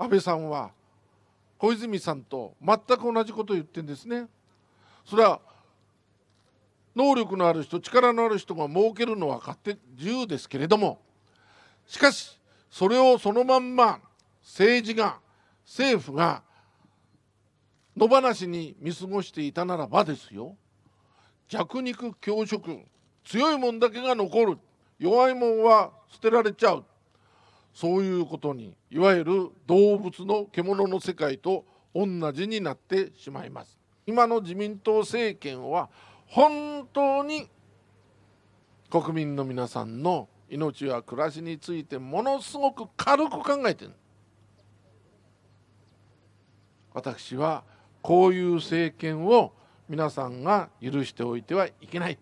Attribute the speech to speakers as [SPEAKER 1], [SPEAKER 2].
[SPEAKER 1] 安倍さんは小泉さんと全く同じことを言ってるんですね。それは能力のある人力のある人が儲けるのは勝手自由ですけれどもしかしそれをそのまんま政治が政府が野放しに見過ごしていたならばですよ弱肉強食強いもんだけが残る弱いもんは捨てられちゃうそういうことにいわゆる動物の獣の世界と同じになってしまいます今の自民党政権は本当に国民の皆さんの命や暮らしについてものすごく軽く考えてる私はこういう政権を皆さんが許しておいてはいけない